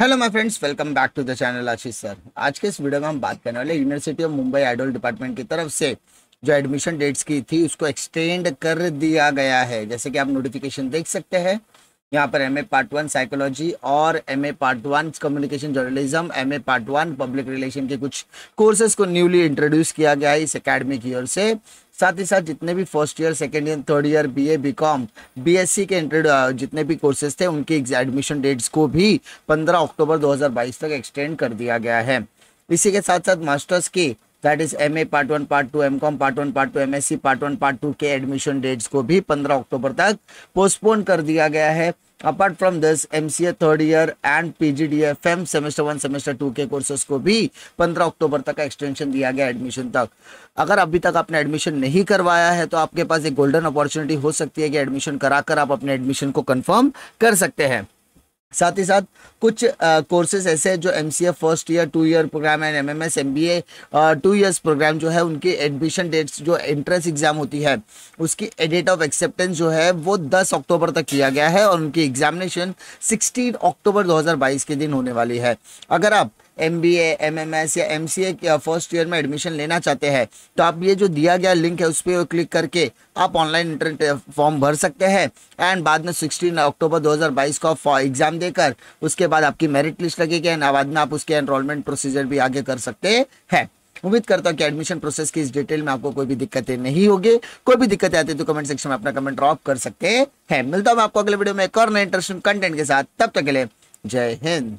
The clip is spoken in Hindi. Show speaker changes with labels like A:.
A: hello my friends welcome back to the channel Ashish sir आज के इस वीडियो में हम बात करने वाले University of Mumbai IDOL department की तरफ से जो एडमिशन डेट्स की थी उसको एक्सटेंड कर दिया गया है जैसे कि आप नोटिफिकेशन देख सकते हैं यहाँ पर M A part one psychology और M A part one communication journalism M A part one public relation के कुछ कोर्सेज को न्यूली इंट्रोड्यूस किया गया है इस अकेडमी की ओर से साथ ही साथ जितने भी first year second year third year B A B com B S C के जितने भी कोर्सेज थे उनके एडमिशन डेट्स को भी पंद्रह अक्टूबर दो हज़ार बाईस तक एक्सटेंड कर दिया गया है इसी के साथ साथ मास्टर्स की that is M A part one part two M com part one part two M S C part one part two के एडमिशन डेट्स को भी पंद्रह अक्टूबर तक पोस्टपोन कर दिया गया है apart from this M C A third year and P G D M semester one semester two के कोर्सेज को भी 15 अक्टूबर तक एक्सटेंशन दिया गया एडमिशन तक अगर अभी तक आपने एडमिशन नहीं करवाया है तो आपके पास एक गोल्डन अपॉर्चुनिटी हो सकती है कि एडमिशन कराकर आप अपने एडमिशन को कन्फर्म कर सकते हैं साथ ही साथ कुछ कोर्सेज ऐसे हैं जो M C F first year two year programme and M M S M B A two years programme जो है उनकी एडमिशन डेट्स जो एंट्रेंस एग्जाम होती है उसकी डेट ऑफ एक्सेप्टेंस जो है वो दस अक्टूबर तक किया गया है और उनकी एग्जामिनेशन सिक्सटीन अक्टूबर दो के दिन होने वाली है अगर आप एम बी एमएमएस या एमसीए के फर्स्ट ईयर में एडमिशन लेना चाहते हैं तो आप ये जो दिया गया लिंक है उस पर क्लिक करके आप ऑनलाइन इंटरनेट फॉर्म भर सकते हैं एंड बाद में सिक्सटीन अक्टूबर 2022 को एग्जाम देकर उसके बाद आपकी मेरिट लिस्ट लगेगी एंड बाद में आप उसके एनरोलमेंट प्रोसीजर भी आगे कर सकते हैं उम्मीद करता हूँ कि एडमिशन प्रोसेस की इस डिटेल में आपको कोई भी दिक्कतें नहीं होगी कोई भी दिक्कतें आती है तो कमेंट सेक्शन में अपना कमेंट ड्रॉप कर सकते हैं मिलता हूँ आपको अगले वीडियो में एक और नए इंटरेस्टिंग
B: कंटेंट के साथ तब तक के लिए जय हिंद